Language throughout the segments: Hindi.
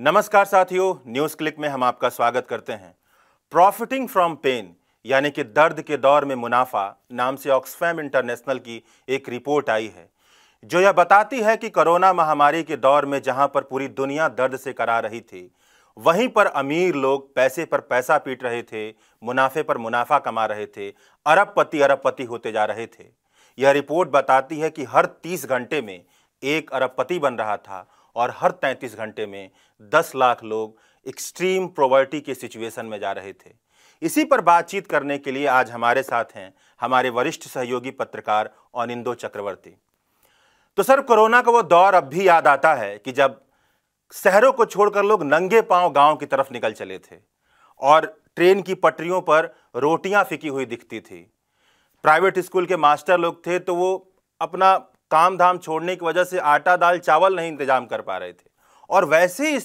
नमस्कार साथियों न्यूज क्लिक में हम आपका स्वागत करते हैं प्रॉफिटिंग फ्रॉम पेन यानी कि दर्द के दौर में मुनाफा नाम से ऑक्सफैम इंटरनेशनल की एक रिपोर्ट आई है जो यह बताती है कि कोरोना महामारी के दौर में जहां पर पूरी दुनिया दर्द से करा रही थी वहीं पर अमीर लोग पैसे पर पैसा पीट रहे थे मुनाफे पर मुनाफा कमा रहे थे अरबपति अरबपति होते जा रहे थे यह रिपोर्ट बताती है कि हर तीस घंटे में एक अरबपति बन रहा था और हर 33 घंटे में 10 लाख लोग एक्सट्रीम प्रोवर्टी के सिचुएशन में जा रहे थे इसी पर बातचीत करने के लिए आज हमारे साथ हैं हमारे वरिष्ठ सहयोगी पत्रकार अनिंदो चक्रवर्ती तो सर कोरोना का वो दौर अब भी याद आता है कि जब शहरों को छोड़कर लोग नंगे पांव गांव की तरफ निकल चले थे और ट्रेन की पटरियों पर रोटियां फिकी हुई दिखती थी प्राइवेट स्कूल के मास्टर लोग थे तो वो अपना काम धाम छोड़ने की वजह से आटा दाल चावल नहीं इंतजाम कर पा रहे थे और वैसे ही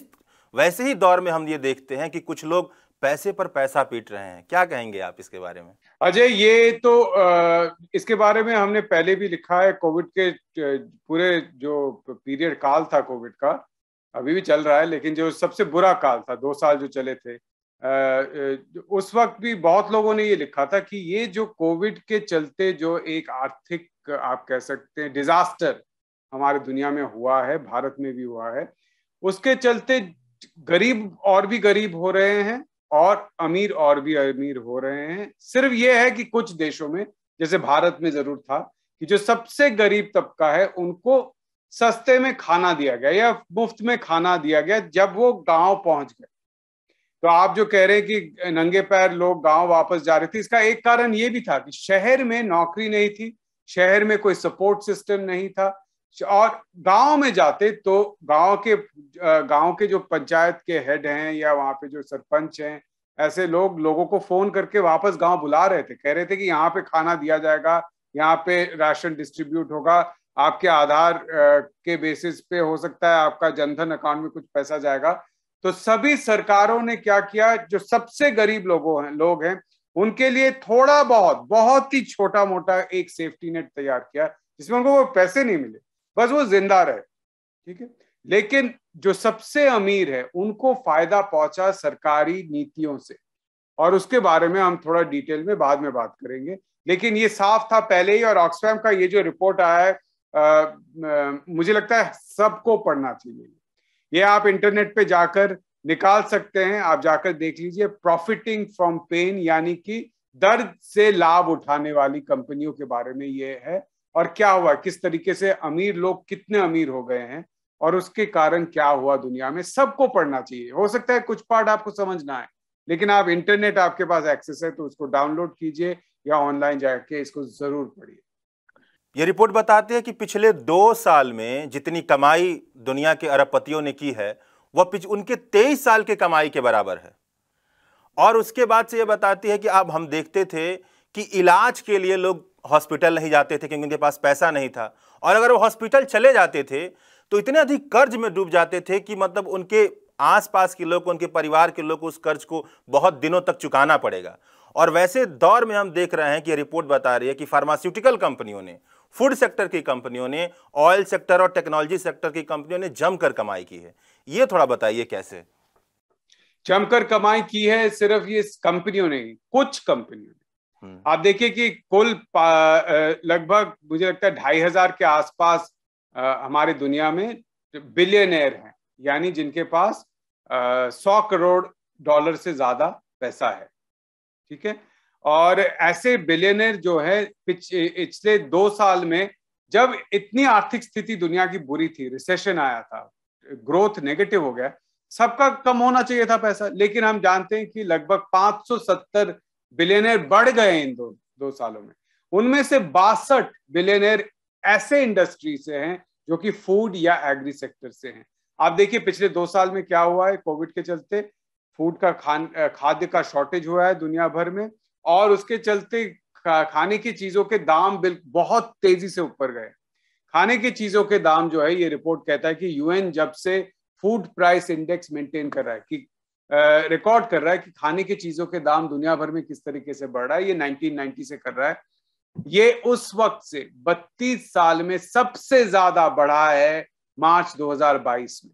वैसे ही दौर में हम ये देखते हैं कि कुछ लोग पैसे पर पैसा पीट रहे हैं क्या कहेंगे आप इसके बारे में अजय ये तो आ, इसके बारे में हमने पहले भी लिखा है कोविड के पूरे जो पीरियड काल था कोविड का अभी भी चल रहा है लेकिन जो सबसे बुरा काल था दो साल जो चले थे उस वक्त भी बहुत लोगों ने ये लिखा था कि ये जो कोविड के चलते जो एक आर्थिक आप कह सकते हैं डिजास्टर हमारे दुनिया में हुआ है भारत में भी हुआ है उसके चलते गरीब और भी गरीब हो रहे हैं और अमीर और भी अमीर हो रहे हैं सिर्फ ये है कि कुछ देशों में जैसे भारत में जरूर था कि जो सबसे गरीब तबका है उनको सस्ते में खाना दिया गया या मुफ्त में खाना दिया गया जब वो गांव पहुंच गए तो आप जो कह रहे हैं कि नंगे पैर लोग गांव वापस जा रहे थे इसका एक कारण ये भी था कि शहर में नौकरी नहीं थी शहर में कोई सपोर्ट सिस्टम नहीं था और गांव में जाते तो गांव के गांव के जो पंचायत के हेड हैं या वहाँ पे जो सरपंच हैं ऐसे लोग लोगों को फोन करके वापस गांव बुला रहे थे कह रहे थे कि यहाँ पे खाना दिया जाएगा यहाँ पे राशन डिस्ट्रीब्यूट होगा आपके आधार के बेसिस पे हो सकता है आपका जनधन अकाउंट में कुछ पैसा जाएगा तो सभी सरकारों ने क्या किया जो सबसे गरीब लोगों हैं लोग हैं उनके लिए थोड़ा बहुत बहुत ही छोटा मोटा एक सेफ्टी नेट तैयार किया जिसमें उनको वो पैसे नहीं मिले बस वो जिंदा रहे ठीक है लेकिन जो सबसे अमीर है उनको फायदा पहुंचा सरकारी नीतियों से और उसके बारे में हम थोड़ा डिटेल में बाद में बात करेंगे लेकिन ये साफ था पहले ही और ऑक्सफैम का ये जो रिपोर्ट आया है आ, आ, मुझे लगता है सबको पढ़ना चाहिए ये आप इंटरनेट पे जाकर निकाल सकते हैं आप जाकर देख लीजिए प्रॉफिटिंग फ्रॉम पेन यानी कि दर्द से लाभ उठाने वाली कंपनियों के बारे में ये है और क्या हुआ किस तरीके से अमीर लोग कितने अमीर हो गए हैं और उसके कारण क्या हुआ दुनिया में सबको पढ़ना चाहिए हो सकता है कुछ पार्ट आपको समझना है लेकिन आप इंटरनेट आपके पास एक्सेस है तो उसको डाउनलोड कीजिए या ऑनलाइन जाके इसको जरूर पढ़िए ये रिपोर्ट बताती है कि पिछले दो साल में जितनी कमाई दुनिया के अरबपतियों ने की है वह उनके तेईस साल के कमाई के बराबर है और उसके बाद से यह बताती है कि अब हम देखते थे कि इलाज के लिए लोग हॉस्पिटल नहीं जाते थे क्योंकि उनके पास पैसा नहीं था और अगर वो हॉस्पिटल चले जाते थे तो इतने अधिक कर्ज में डूब जाते थे कि मतलब उनके आसपास के लोग उनके परिवार के लोग उस कर्ज को बहुत दिनों तक चुकाना पड़ेगा और वैसे दौर में हम देख रहे हैं कि रिपोर्ट बता रही है कि फार्मास्यूटिकल कंपनियों ने फूड सेक्टर की कंपनियों ने ऑयल सेक्टर और टेक्नोलॉजी सेक्टर की कंपनियों ने जमकर कमाई की है ये थोड़ा बताइए कैसे जमकर कमाई की है सिर्फ ये कंपनियों ने कुछ कंपनियों ने हम्म। आप देखिए कि कुल लगभग मुझे लगता है ढाई हजार के आसपास हमारे दुनिया में बिलियनर हैं यानी जिनके पास सौ करोड़ डॉलर से ज्यादा पैसा है ठीक है और ऐसे बिलियनर जो है पिछले दो साल में जब इतनी आर्थिक स्थिति दुनिया की बुरी थी रिसेशन आया था ग्रोथ नेगेटिव हो गया सबका कम होना चाहिए था पैसा लेकिन हम जानते हैं कि लगभग 570 बिलियनर बढ़ गए इन दो दो सालों में उनमें से बासठ बिलियनर ऐसे इंडस्ट्री से हैं जो कि फूड या एग्री सेक्टर से हैं आप देखिए पिछले दो साल में क्या हुआ है कोविड के चलते फूड का खान खाद्य का शॉर्टेज हुआ है दुनिया भर में और उसके चलते खाने की चीजों के दाम बिल बहुत तेजी से ऊपर गए खाने की चीजों के दाम जो है ये रिपोर्ट कहता है कि यूएन जब से फूड प्राइस इंडेक्स मेंटेन कर रहा है कि रिकॉर्ड कर रहा है कि खाने की चीजों के दाम दुनिया भर में किस तरीके से बढ़ रहा है ये 1990 से कर रहा है ये उस वक्त से 32 साल में सबसे ज्यादा बढ़ा है मार्च 2022 में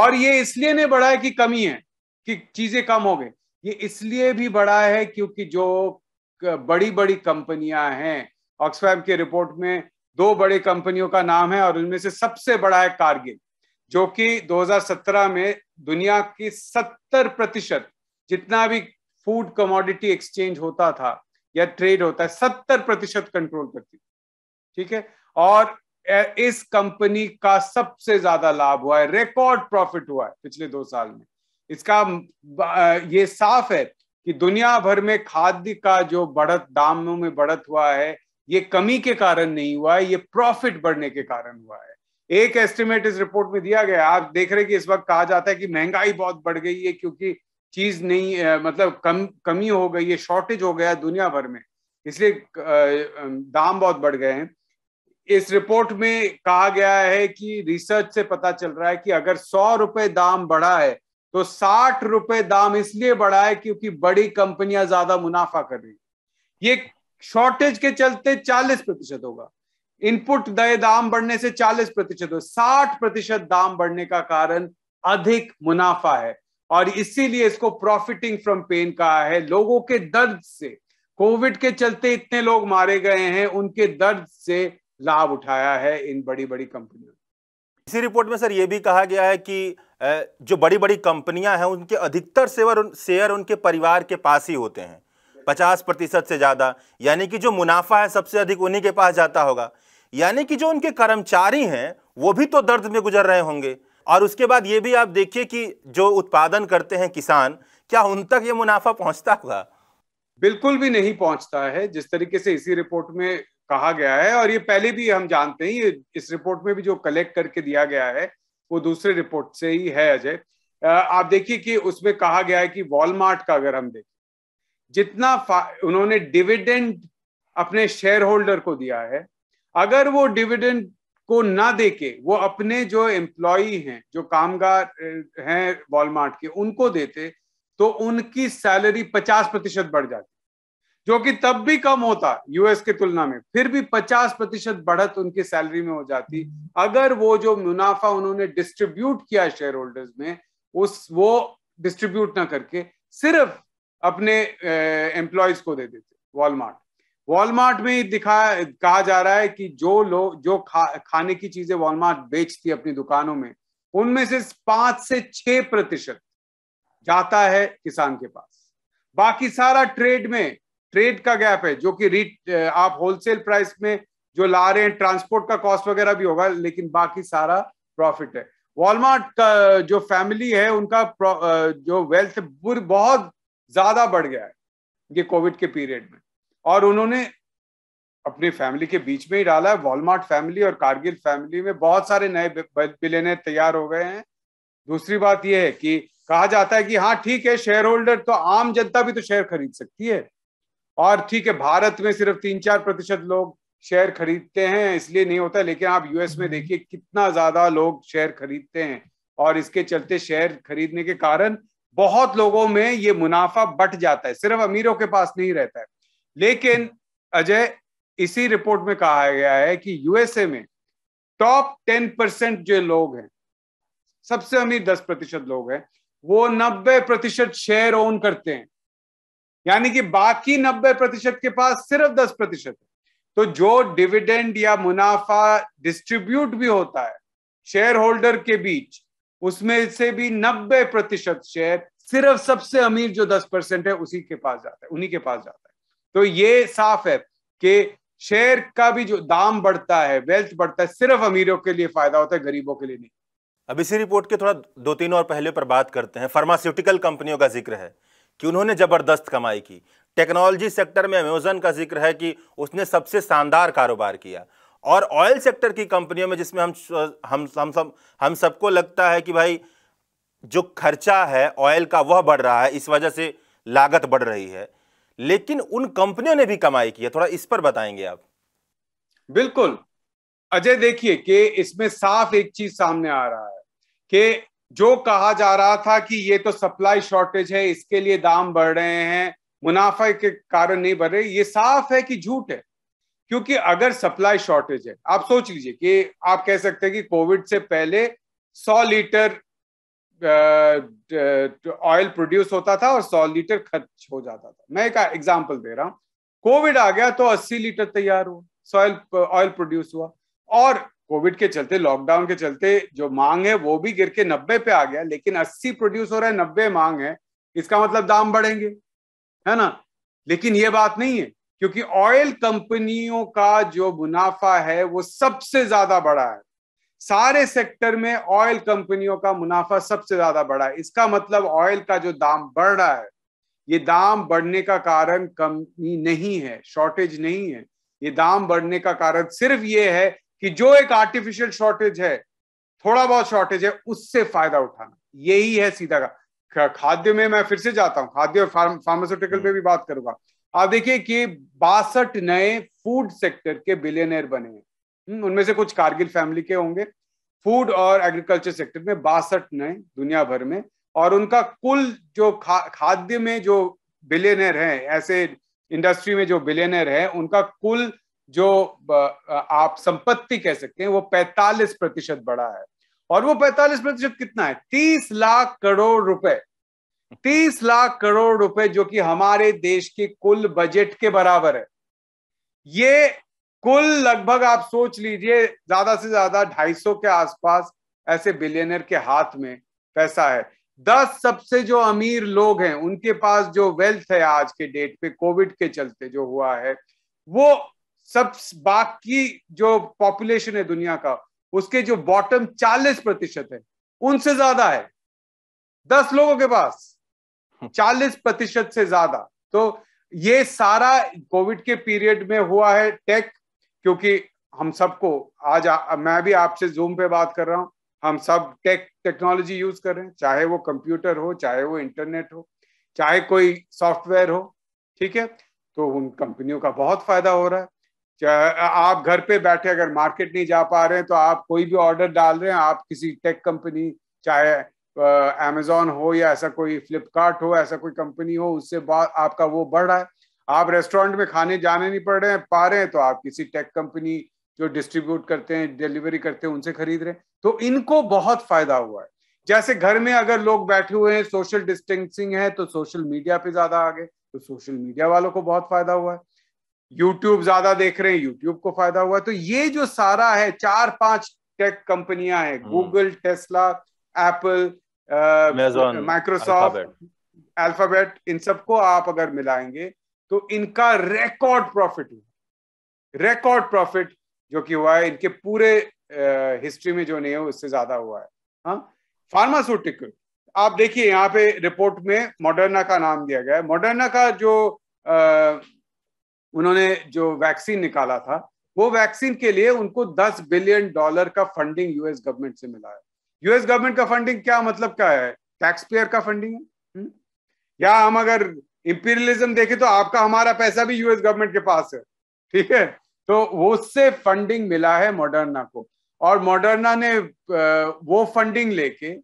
और ये इसलिए नहीं बढ़ा है कि कमी है कि चीजें कम हो गई ये इसलिए भी बड़ा है क्योंकि जो बड़ी बड़ी कंपनियां हैं ऑक्सफैम की रिपोर्ट में दो बड़े कंपनियों का नाम है और उनमें से सबसे बड़ा है कारगिल जो कि 2017 में दुनिया की 70 प्रतिशत जितना भी फूड कमोडिटी एक्सचेंज होता था या ट्रेड होता है 70 प्रतिशत कंट्रोल करती थी ठीक है और इस कंपनी का सबसे ज्यादा लाभ हुआ है रिकॉर्ड प्रॉफिट हुआ है पिछले दो साल में इसका ये साफ है कि दुनिया भर में खाद्य का जो बढ़त दामों में बढ़त हुआ है ये कमी के कारण नहीं हुआ है ये प्रॉफिट बढ़ने के कारण हुआ है एक एस्टिमेट इस रिपोर्ट में दिया गया आप देख रहे कि इस वक्त कहा जाता है कि महंगाई बहुत बढ़ गई है क्योंकि चीज नहीं मतलब कम कमी हो गई है शॉर्टेज हो गया दुनिया भर में इसलिए दाम बहुत बढ़ गए हैं इस रिपोर्ट में कहा गया है कि रिसर्च से पता चल रहा है कि अगर सौ रुपए दाम बढ़ा है तो साठ रुपए दाम इसलिए बढ़ा है क्योंकि बड़ी कंपनियां ज्यादा मुनाफा कर रही ये शॉर्टेज के चलते चालीस प्रतिशत होगा इनपुट दय दाम बढ़ने से चालीस प्रतिशत हो साठ प्रतिशत दाम बढ़ने का कारण अधिक मुनाफा है और इसीलिए इसको प्रॉफिटिंग फ्रॉम पेन कहा है लोगों के दर्द से कोविड के चलते इतने लोग मारे गए हैं उनके दर्द से लाभ उठाया है इन बड़ी बड़ी कंपनियों इसी रिपोर्ट में सर यह भी कहा गया है कि जो बड़ी बड़ी कंपनियां हैं उनके अधिकतर सेवर शेयर उनके परिवार के पास ही होते हैं पचास प्रतिशत से ज़्यादा यानी कि जो मुनाफा है सबसे अधिक उन्हीं के पास जाता होगा यानी कि जो उनके कर्मचारी हैं वो भी तो दर्द में गुजर रहे होंगे और उसके बाद ये भी आप देखिए कि जो उत्पादन करते हैं किसान क्या उन तक ये मुनाफा पहुंचता होगा बिल्कुल भी नहीं पहुंचता है जिस तरीके से इसी रिपोर्ट में कहा गया है और ये पहले भी हम जानते हैं ये इस रिपोर्ट में भी जो कलेक्ट करके दिया गया है वो दूसरे रिपोर्ट से ही है अजय आप देखिए कि उसमें कहा गया है कि वॉलमार्ट का अगर हम देखें जितना उन्होंने डिविडेंड अपने शेयर होल्डर को दिया है अगर वो डिविडेंड को ना देके वो अपने जो एम्प्लॉय हैं जो कामगार हैं वॉलमार्ट के उनको देते तो उनकी सैलरी पचास प्रतिशत बढ़ जाती जो कि तब भी कम होता यूएस के तुलना में फिर भी 50 प्रतिशत बढ़त उनकी सैलरी में हो जाती अगर वो जो मुनाफा उन्होंने डिस्ट्रीब्यूट किया शेयर होल्डर्स में उस वो डिस्ट्रीब्यूट ना करके सिर्फ अपने एम्प्लॉयज को दे देते वॉलमार्ट वॉलमार्ट में दिखा कहा जा रहा है कि जो लोग जो खा, खाने की चीजें वॉलमार्ट बेचती अपनी दुकानों में उनमें से पांच से छह प्रतिशत जाता है किसान के पास बाकी सारा ट्रेड में ट्रेड का गैप है जो कि रीट आप होलसेल प्राइस में जो ला रहे हैं ट्रांसपोर्ट का कॉस्ट वगैरह भी होगा लेकिन बाकी सारा प्रॉफिट है वॉलमार्ट का जो फैमिली है उनका जो वेल्थ बहुत ज्यादा बढ़ गया है ये कोविड के पीरियड में और उन्होंने अपनी फैमिली के बीच में ही डाला है वॉलमार्ट फैमिली और कारगिल फैमिली में बहुत सारे नए बिलेनर तैयार हो गए हैं दूसरी बात यह है कि कहा जाता है कि हाँ ठीक है शेयर होल्डर तो आम जनता भी तो शेयर खरीद सकती है और ठीक है भारत में सिर्फ तीन चार प्रतिशत लोग शेयर खरीदते हैं इसलिए नहीं होता लेकिन आप यूएस में हम्म। देखिए कितना ज्यादा लोग शेयर खरीदते हैं और इसके चलते शेयर खरीदने के कारण बहुत लोगों में ये मुनाफा बट जाता है सिर्फ अमीरों के पास नहीं रहता है लेकिन अजय इसी रिपोर्ट में कहा गया है कि यूएसए में टॉप टेन परसेंट जो लोग हैं सबसे अमीर दस प्रतिशत लोग हैं वो नब्बे प्रतिशत शेयर ओन करते हैं यानी कि बाकी 90 प्रतिशत के पास सिर्फ 10 प्रतिशत है तो जो डिविडेंड या मुनाफा डिस्ट्रीब्यूट भी होता है शेयर होल्डर के बीच उसमें से भी 90 प्रतिशत शेयर सिर्फ सबसे अमीर जो 10 परसेंट है उसी के पास जाता है उन्हीं के पास जाता है तो ये साफ है कि शेयर का भी जो दाम बढ़ता है वेल्थ बढ़ता है सिर्फ अमीरों के लिए फायदा होता है गरीबों के लिए नहीं अब इसी रिपोर्ट के थोड़ा दो तीन और पहले पर बात करते हैं फार्मास्यूटिकल कंपनियों का जिक्र है कि उन्होंने ज़बरदस्त कमाई की टेक्नोलॉजी सेक्टर में अमेजन का जिक्र है कि उसने सबसे शानदार कारोबार किया और ऑयल सेक्टर की कंपनियों में जिसमें हम हम हम सब हम सबको लगता है कि भाई जो खर्चा है ऑयल का वह बढ़ रहा है इस वजह से लागत बढ़ रही है लेकिन उन कंपनियों ने भी कमाई की है थोड़ा इस पर बताएंगे आप बिल्कुल अजय देखिए कि इसमें साफ एक चीज सामने आ रहा है कि जो कहा जा रहा था कि ये तो सप्लाई शॉर्टेज है इसके लिए दाम बढ़ रहे हैं मुनाफा के कारण नहीं बढ़ रहे ये साफ है कि झूठ है क्योंकि अगर सप्लाई शॉर्टेज है आप सोच लीजिए कि आप कह सकते हैं कि कोविड से पहले 100 लीटर ऑयल प्रोड्यूस होता था और 100 लीटर खर्च हो जाता था मैं एक एग्जांपल दे रहा हूं कोविड आ गया तो 80 लीटर तैयार हुआ सॉयल ऑयल प्रोड्यूस हुआ और कोविड के चलते लॉकडाउन के चलते जो मांग है वो भी गिर के नब्बे पे आ गया लेकिन अस्सी प्रोड्यूस हो रहा है नब्बे मांग है इसका मतलब दाम बढ़ेंगे है ना लेकिन ये बात नहीं है क्योंकि ऑयल कंपनियों का जो मुनाफा है वो सबसे ज्यादा बड़ा है सारे सेक्टर में ऑयल कंपनियों का मुनाफा सबसे ज्यादा बढ़ा है इसका मतलब ऑयल का जो दाम बढ़ रहा है ये दाम बढ़ने का कारण कमी नहीं है शॉर्टेज नहीं है ये दाम बढ़ने का कारण सिर्फ ये है कि जो एक आर्टिफिशियल शॉर्टेज है थोड़ा बहुत शॉर्टेज है उससे फायदा उठाना यही है सीधा का खाद्य में मैं फिर से जाता हूँ खाद्य और फार्म फार्मास्यूटिकल पे भी बात करूंगा आप देखिए कि बासठ नए फूड सेक्टर के बिलियनियर बने हैं हम्म, उनमें से कुछ कारगिल फैमिली के होंगे फूड और एग्रीकल्चर सेक्टर में बासठ नए दुनिया भर में और उनका कुल जो खा खाद्य में जो बिलियनर है ऐसे इंडस्ट्री में जो बिलियनर है उनका कुल जो आप संपत्ति कह सकते हैं वो 45 प्रतिशत बढ़ा है और वो 45 प्रतिशत कितना है 30 लाख करोड़ रुपए 30 लाख करोड़ रुपए जो कि हमारे देश के कुल बजट के बराबर है ये कुल लगभग आप सोच लीजिए ज्यादा से ज्यादा 250 के आसपास ऐसे बिलियनर के हाथ में पैसा है दस सबसे जो अमीर लोग हैं उनके पास जो वेल्थ है आज के डेट पे कोविड के चलते जो हुआ है वो सब बाकी जो पॉपुलेशन है दुनिया का उसके जो बॉटम 40 प्रतिशत है उनसे ज्यादा है दस लोगों के पास 40 हम्म। प्रतिशत से ज्यादा तो ये सारा कोविड के पीरियड में हुआ है टेक क्योंकि हम सबको आज आ, मैं भी आपसे जूम पे बात कर रहा हूं हम सब टेक टेक्नोलॉजी यूज कर रहे हैं चाहे वो कंप्यूटर हो चाहे वो इंटरनेट हो चाहे कोई सॉफ्टवेयर हो ठीक है तो उन कंपनियों का बहुत फायदा हो रहा है आप घर पे बैठे अगर मार्केट नहीं जा पा रहे हैं तो आप कोई भी ऑर्डर डाल रहे हैं आप किसी टेक कंपनी चाहे अमेजोन हो या ऐसा कोई फ्लिपकार्ट हो ऐसा कोई कंपनी हो उससे बात आपका वो बढ़ रहा है आप रेस्टोरेंट में खाने जाने नहीं पड़ रहे हैं पा रहे हैं तो आप किसी टेक कंपनी जो डिस्ट्रीब्यूट करते हैं डिलीवरी करते हैं उनसे खरीद रहे हैं तो इनको बहुत फायदा हुआ है जैसे घर में अगर लोग बैठे हुए हैं सोशल डिस्टेंसिंग है तो सोशल मीडिया पे ज्यादा आ गए तो सोशल मीडिया वालों को बहुत फायदा हुआ है यूट्यूब ज्यादा देख रहे हैं यूट्यूब को फायदा हुआ तो ये जो सारा है चार पांच टेक कंपनियां हैं Google Tesla Apple Microsoft Alphabet इन सबको आप अगर मिलाएंगे तो इनका रिकॉर्ड प्रॉफिट हुआ रिकॉर्ड प्रॉफिट जो कि हुआ है इनके पूरे हिस्ट्री में जो नहीं है उससे ज्यादा हुआ है हाँ फार्मास्यूटिकल आप देखिए यहाँ पे रिपोर्ट में मॉडर्ना का नाम दिया गया है मॉडर्ना का जो आ, उन्होंने जो वैक्सीन निकाला था वो वैक्सीन के लिए उनको 10 बिलियन डॉलर का फंडिंग यूएस गवर्नमेंट से मिला है यूएस गवर्नमेंट का फंडिंग क्या मतलब क्या है टैक्स पेयर का फंडिंग है हुँ? या हम अगर इंपीरियलिज्म देखें तो आपका हमारा पैसा भी यूएस गवर्नमेंट के पास है ठीक है तो वो उससे फंडिंग मिला है मॉडर्ना को और मॉडर्ना ने वो फंडिंग लेके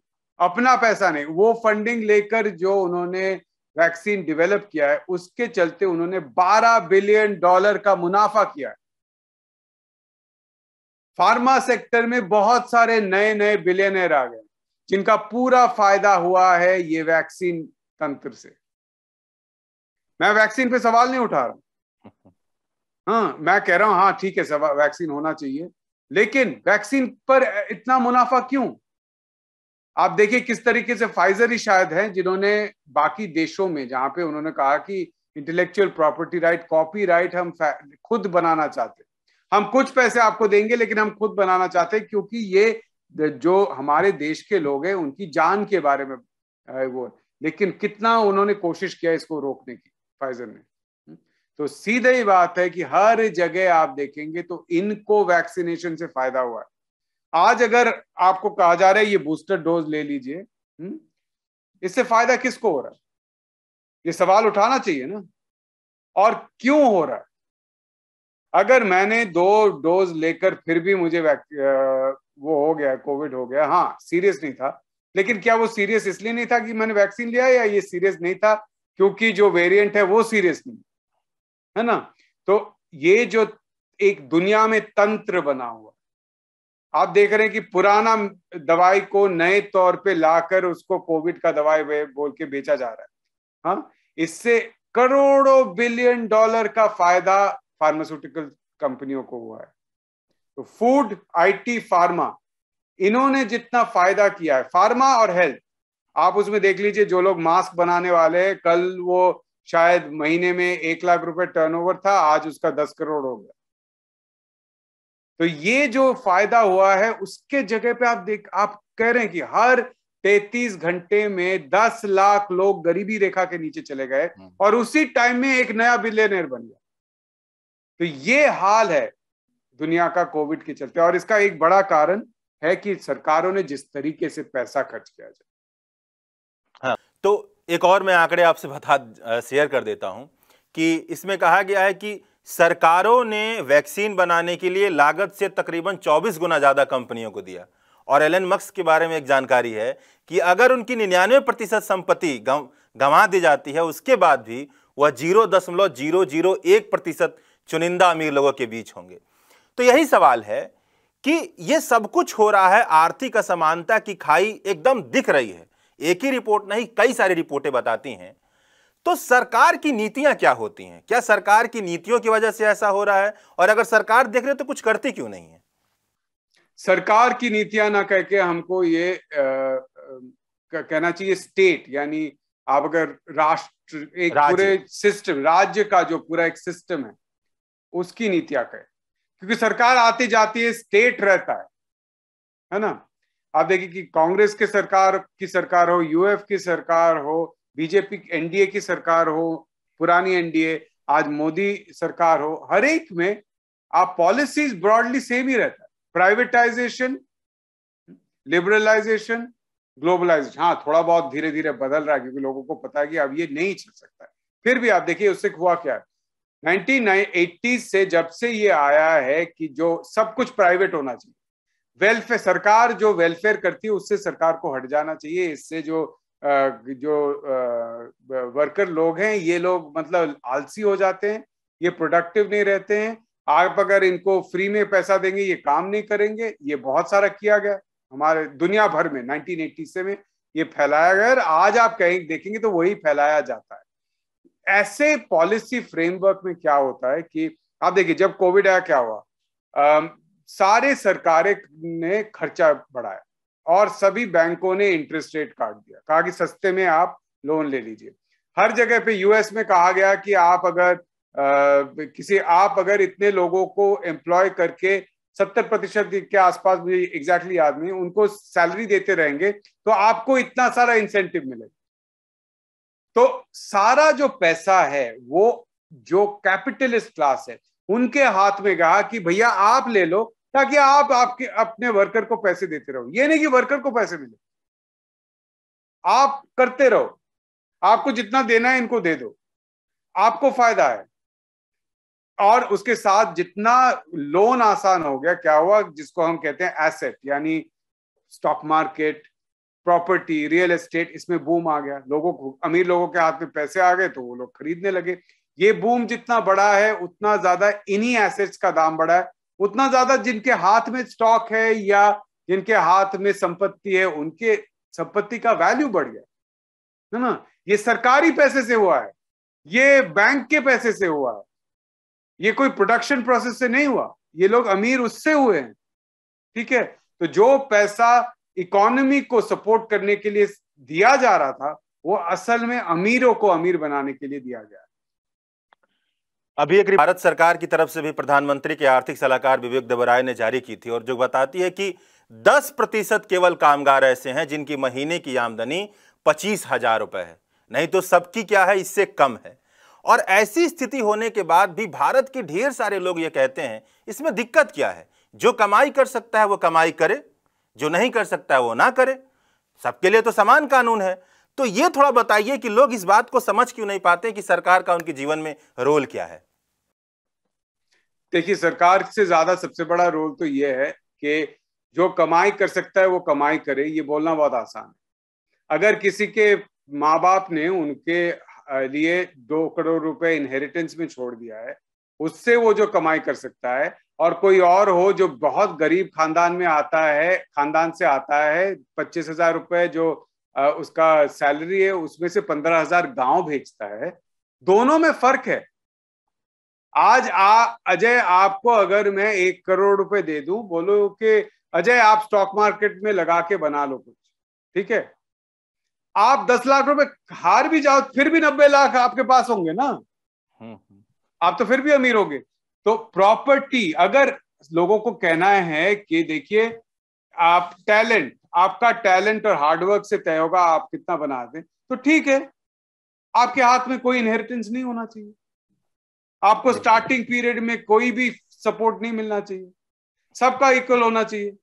अपना पैसा नहीं वो फंडिंग लेकर जो उन्होंने वैक्सीन डेवलप किया है उसके चलते उन्होंने 12 बिलियन डॉलर का मुनाफा किया है फार्मा सेक्टर में बहुत सारे नए नए बिलियनर आ गए जिनका पूरा फायदा हुआ है ये वैक्सीन तंत्र से मैं वैक्सीन पे सवाल नहीं उठा रहा हाँ मैं कह रहा हूं हाँ ठीक है वैक्सीन होना चाहिए लेकिन वैक्सीन पर इतना मुनाफा क्यों आप देखिए किस तरीके से फाइजर ही शायद है जिन्होंने बाकी देशों में जहां पे उन्होंने कहा कि intellectual property right copyright हम खुद बनाना चाहते हम कुछ पैसे आपको देंगे लेकिन हम खुद बनाना चाहते हैं क्योंकि ये जो हमारे देश के लोग हैं उनकी जान के बारे में वो लेकिन कितना उन्होंने कोशिश किया इसको रोकने की फाइजर ने हम्म। तो सीधे ही बात है कि हर जगह आप देखेंगे तो इनको वैक्सीनेशन से फायदा हुआ है आज अगर आपको कहा जा रहा है ये बूस्टर डोज ले लीजिए हम्म, इससे फायदा किसको हो रहा है ये सवाल उठाना चाहिए ना और क्यों हो रहा है अगर मैंने दो डोज लेकर फिर भी मुझे वो हो गया कोविड हो गया हाँ सीरियस नहीं था लेकिन क्या वो सीरियस इसलिए नहीं था कि मैंने वैक्सीन लिया या ये सीरियस नहीं था क्योंकि जो वेरिएंट है वो सीरियस नहीं है ना तो ये जो एक दुनिया में तंत्र बना हुआ आप देख रहे हैं कि पुराना दवाई को नए तौर पे लाकर उसको कोविड का दवाई बोल के बेचा जा रहा है हाँ इससे करोड़ों बिलियन डॉलर का फायदा फार्मास्यूटिकल कंपनियों को हुआ है तो फूड आईटी फार्मा इन्होंने जितना फायदा किया है फार्मा और हेल्थ आप उसमें देख लीजिए जो लोग मास्क बनाने वाले हैं कल वो शायद महीने में एक लाख रुपए टर्नओवर था आज उसका दस करोड़ हो गया तो ये जो फायदा हुआ है उसके जगह पे आप देख आप कह रहे हैं कि हर 33 घंटे में 10 लाख लोग गरीबी रेखा के नीचे चले गए हम्म। और उसी टाइम में एक नया बिलियनियर बन गया तो ये हाल है दुनिया का कोविड के चलते और इसका एक बड़ा कारण है कि सरकारों ने जिस तरीके से पैसा खर्च किया जाए हाँ तो एक और मैं आंकड़े आपसे बता शेयर कर देता हूं कि इसमें कहा गया है कि सरकारों ने वैक्सीन बनाने के लिए लागत से तकरीबन 24 गुना ज़्यादा कंपनियों को दिया और एलन मक्स के बारे में एक जानकारी है कि अगर उनकी निन्यानवे प्रतिशत संपत्ति गंवा दी जाती है उसके बाद भी वह जीरो दशमलव जीरो जीरो एक प्रतिशत चुनिंदा अमीर लोगों के बीच होंगे तो यही सवाल है कि ये सब कुछ हो रहा है आर्थिक असमानता की खाई एकदम दिख रही है एक ही रिपोर्ट नहीं कई सारी रिपोर्टें बताती हैं तो सरकार की नीतियां क्या होती हैं क्या सरकार की नीतियों की वजह से ऐसा हो रहा है और अगर सरकार देख रहे तो कुछ करती क्यों नहीं है सरकार की नीतियां ना कह के हमको ये आ, कहना चाहिए स्टेट यानी आप अगर राष्ट्र एक पूरे सिस्टम राज्य का जो पूरा एक सिस्टम है उसकी नीतियां कहे क्योंकि सरकार आती जाती है स्टेट रहता है है ना आप देखिए कि कांग्रेस की सरकार की सरकार हो यूएफ की सरकार हो बीजेपी एनडीए की सरकार हो पुरानी एनडीए आज मोदी सरकार हो हर एक में आप पॉलिसीज ब्रॉडली सेम ही रहता है प्राइवेटाइजेशन लिबरलाइजेशन ग्लोबलाइजेशन हाँ थोड़ा बहुत धीरे धीरे बदल रहा है क्योंकि लोगों को पता है कि अब ये नहीं चल सकता फिर भी आप देखिए उससे हुआ क्या है 1980 से जब से ये आया है कि जो सब कुछ प्राइवेट होना चाहिए वेलफेयर सरकार जो वेलफेयर करती है उससे सरकार को हट जाना चाहिए इससे जो जो वर्कर लोग हैं ये लोग मतलब आलसी हो जाते हैं ये प्रोडक्टिव नहीं रहते हैं आप अगर इनको फ्री में पैसा देंगे ये काम नहीं करेंगे ये बहुत सारा किया गया हमारे दुनिया भर में नाइनटीन से में ये फैलाया गया आज आप कहें देखेंगे तो वही फैलाया जाता है ऐसे पॉलिसी फ्रेमवर्क में क्या होता है कि आप देखिए जब कोविड आया क्या हुआ आ, सारे सरकारें ने खर्चा बढ़ाया और सभी बैंकों ने इंटरेस्ट रेट काट दिया कहा कि सस्ते में आप लोन ले लीजिए हर जगह पे यूएस में कहा गया कि आप अगर आ, किसी आप अगर इतने लोगों को एम्प्लॉय करके सत्तर प्रतिशत के आसपास मुझे एग्जैक्टली याद नहीं उनको सैलरी देते रहेंगे तो आपको इतना सारा इंसेंटिव मिलेगा तो सारा जो पैसा है वो जो कैपिटलिस्ट क्लास है उनके हाथ में कहा कि भैया आप ले लो ताकि आप आपके अपने वर्कर को पैसे देते रहो ये नहीं कि वर्कर को पैसे मिले आप करते रहो आपको जितना देना है इनको दे दो आपको फायदा है और उसके साथ जितना लोन आसान हो गया क्या हुआ जिसको हम कहते हैं एसेट यानी stock market property real estate इसमें बूम आ गया लोगों को अमीर लोगों के हाथ में पैसे आ गए तो वो लोग खरीदने लगे ये बूम जितना बड़ा है उतना ज्यादा इन्हीं एसेट्स का दाम बढ़ा है उतना ज्यादा जिनके हाथ में स्टॉक है या जिनके हाथ में संपत्ति है उनके संपत्ति का वैल्यू बढ़ गया है ना ये सरकारी पैसे से हुआ है ये बैंक के पैसे से हुआ है ये कोई प्रोडक्शन प्रोसेस से नहीं हुआ ये लोग अमीर उससे हुए हैं ठीक है तो जो पैसा इकोनॉमी को सपोर्ट करने के लिए दिया जा रहा था वो असल में अमीरों को अमीर बनाने के लिए दिया गया अभी एक भारत सरकार की तरफ से भी प्रधानमंत्री के आर्थिक सलाहकार विवेक देवराय ने जारी की थी और जो बताती है कि 10 प्रतिशत केवल कामगार ऐसे हैं जिनकी महीने की आमदनी पच्चीस हजार रुपये है नहीं तो सबकी क्या है इससे कम है और ऐसी स्थिति होने के बाद भी भारत के ढेर सारे लोग ये कहते हैं इसमें दिक्कत क्या है जो कमाई कर सकता है वो कमाई करे जो नहीं कर सकता है वो ना करे सबके लिए तो समान कानून है तो ये थोड़ा बताइए कि लोग इस बात को समझ क्यों नहीं पाते कि सरकार का उनके जीवन में रोल क्या है देखिए सरकार से ज्यादा सबसे बड़ा रोल तो ये है कि जो कमाई कर सकता है वो कमाई करे ये बोलना बहुत आसान है अगर किसी के माँ बाप ने उनके लिए दो करोड़ रुपए इनहेरिटेंस में छोड़ दिया है उससे वो जो कमाई कर सकता है और कोई और हो जो बहुत गरीब खानदान में आता है खानदान से आता है पच्चीस हजार रुपये जो उसका सैलरी है उसमें से पंद्रह हजार गाँव भेजता है दोनों में फर्क है आज आ अजय आपको अगर मैं एक करोड़ रुपए दे दूं बोलो कि अजय आप स्टॉक मार्केट में लगा के बना लो कुछ ठीक है आप दस लाख रुपए हार भी जाओ फिर भी नब्बे लाख आपके पास होंगे ना हम्म, हम्म। आप तो फिर भी अमीर होंगे तो प्रॉपर्टी अगर लोगों को कहना है कि देखिए आप टैलेंट आपका टैलेंट और हार्डवर्क से तय होगा आप कितना बना दें तो ठीक है आपके हाथ में कोई इनहेरिटेंस नहीं होना चाहिए आपको स्टार्टिंग पीरियड में कोई भी सपोर्ट नहीं मिलना चाहिए सबका इक्वल होना चाहिए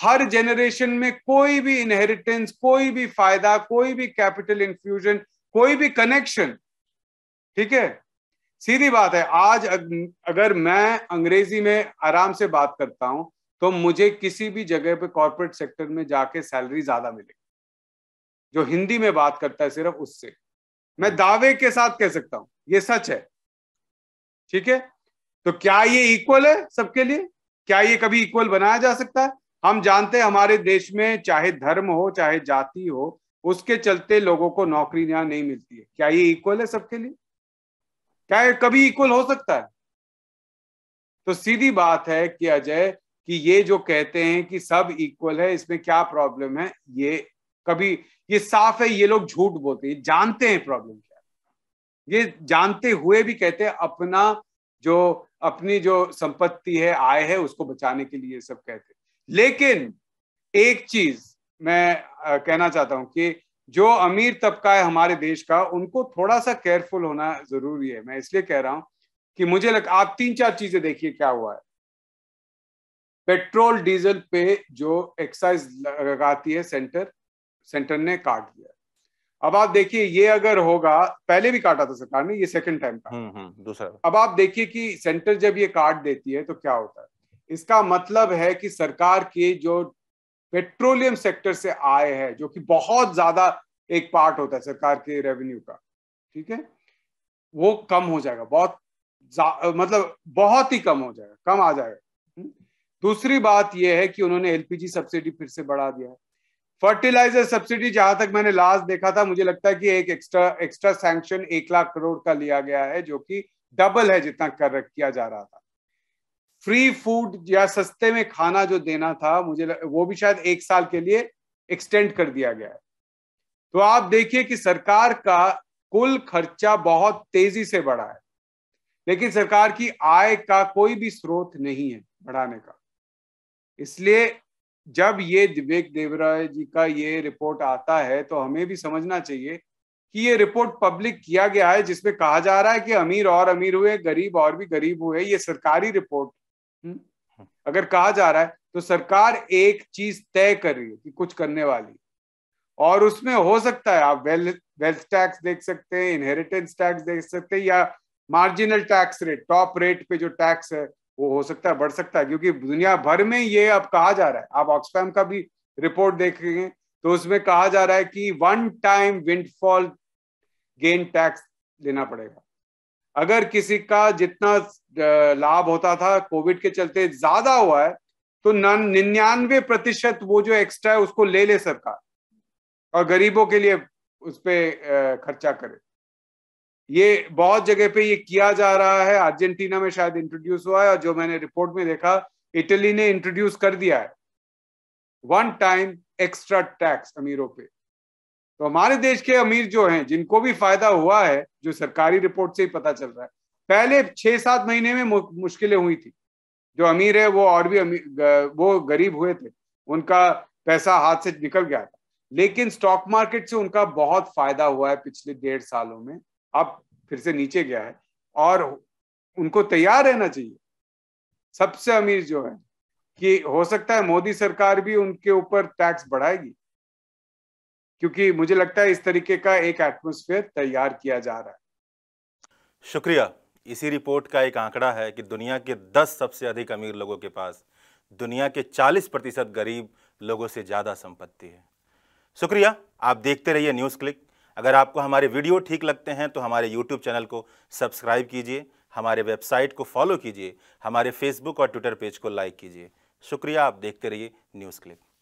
हर जेनरेशन में कोई भी इनहेरिटेंस कोई भी फायदा कोई भी कैपिटल इन्फ्यूजन कोई भी कनेक्शन ठीक है सीधी बात है आज अगर मैं अंग्रेजी में आराम से बात करता हूं तो मुझे किसी भी जगह पे कॉरपोरेट सेक्टर में जाके सैलरी ज्यादा मिलेगी जो हिंदी में बात करता है सिर्फ उससे मैं हम्म। दावे के साथ कह सकता हूं ये सच है ठीक है तो क्या ये इक्वल है सबके लिए क्या ये कभी इक्वल बनाया जा सकता है हम जानते हैं हमारे देश में चाहे धर्म हो चाहे जाति हो उसके चलते लोगों को नौकरी यहां नहीं मिलती है क्या ये इक्वल है सबके लिए क्या ये कभी इक्वल हो सकता है तो सीधी बात है कि अजय कि ये जो कहते हैं कि सब इक्वल है इसमें क्या प्रॉब्लम है ये कभी ये साफ है ये लोग झूठ बोलते हैं जानते हैं प्रॉब्लम ये जानते हुए भी कहते हैं अपना जो अपनी जो संपत्ति है आय है उसको बचाने के लिए सब कहते हैं लेकिन एक चीज मैं कहना चाहता हूं कि जो अमीर तबका है हमारे देश का उनको थोड़ा सा केयरफुल होना जरूरी है मैं इसलिए कह रहा हूं कि मुझे लग आप तीन चार चीजें देखिए क्या हुआ है पेट्रोल डीजल पे जो एक्साइज लगाती है सेंटर सेंटर ने काट दिया अब आप देखिए ये अगर होगा पहले भी काटा था सरकार ने ये सेकंड टाइम का दूसरा अब आप देखिए कि सेंटर जब ये काट देती है तो क्या होता है इसका मतलब है कि सरकार के जो पेट्रोलियम सेक्टर से आए है जो कि बहुत ज्यादा एक पार्ट होता है सरकार के रेवेन्यू का ठीक है वो कम हो जाएगा बहुत मतलब बहुत ही कम हो जाएगा कम आ जाएगा हम्म। दूसरी बात यह है कि उन्होंने एलपीजी सब्सिडी फिर से बढ़ा दिया है फर्टिलाइजर सब्सिडी जहां तक मैंने लास्ट देखा था मुझे लगता है कि एक एक्स्ट्रा एक्स्ट्रा सैंक्शन एक लाख करोड़ का लिया गया है जो कि डबल है जितना कर किया जा रहा था फ्री फूड या सस्ते में खाना जो देना था मुझे लग, वो भी शायद एक साल के लिए एक्सटेंड कर दिया गया है तो आप देखिए कि सरकार का कुल खर्चा बहुत तेजी से बढ़ा है लेकिन सरकार की आय का कोई भी स्रोत नहीं है बढ़ाने का इसलिए जब ये विवेक देवराय जी का ये रिपोर्ट आता है तो हमें भी समझना चाहिए कि ये रिपोर्ट पब्लिक किया गया है जिसमें कहा जा रहा है कि अमीर और अमीर हुए गरीब और भी गरीब हुए ये सरकारी रिपोर्ट हम्म? अगर कहा जा रहा है तो सरकार एक चीज तय कर रही है कि कुछ करने वाली और उसमें हो सकता है आप वेल्थ वेल्थ टैक्स देख सकते हैं इनहेरिटेंस टैक्स देख सकते हैं या marginal tax rate top rate पे जो टैक्स है वो हो सकता है बढ़ सकता है क्योंकि दुनिया भर में ये अब कहा जा रहा है आप ऑक्सफैम का भी रिपोर्ट देखेंगे तो उसमें कहा जा रहा है कि one time windfall gain tax देना पड़ेगा अगर किसी का जितना लाभ होता था कोविड के चलते ज्यादा हुआ है तो निन्यानवे प्रतिशत वो जो एक्स्ट्रा है उसको ले ले सरकार और गरीबों के लिए उस पर खर्चा करे ये बहुत जगह पे ये किया जा रहा है अर्जेंटीना में शायद इंट्रोड्यूस हुआ है और जो मैंने रिपोर्ट में देखा इटली ने इंट्रोड्यूस कर दिया है वन टाइम एक्स्ट्रा टैक्स अमीरों पे तो हमारे देश के अमीर जो हैं जिनको भी फायदा हुआ है जो सरकारी रिपोर्ट से ही पता चल रहा है पहले छह सात महीने में मुश्किलें हुई थी जो अमीर है वो और भी अमीर वो गरीब हुए थे उनका पैसा हाथ से निकल गया था लेकिन स्टॉक मार्केट से उनका बहुत फायदा हुआ है पिछले डेढ़ सालों में अब फिर से नीचे गया है और उनको तैयार रहना चाहिए सबसे अमीर जो है कि हो सकता है मोदी सरकार भी उनके ऊपर टैक्स बढ़ाएगी क्योंकि मुझे लगता है इस तरीके का एक एटमोस्फेयर तैयार किया जा रहा है शुक्रिया इसी रिपोर्ट का एक आंकड़ा है कि दुनिया के 10 सबसे अधिक अमीर लोगों के पास दुनिया के 40 प्रतिशत गरीब लोगों से ज़्यादा संपत्ति है शुक्रिया आप देखते रहिए न्यूज़ क्लिक अगर आपको हमारे वीडियो ठीक लगते हैं तो हमारे यूट्यूब चैनल को सब्सक्राइब कीजिए हमारे वेबसाइट को फॉलो कीजिए हमारे फेसबुक और ट्विटर पेज को लाइक कीजिए शुक्रिया आप देखते रहिए न्यूज़ क्लिक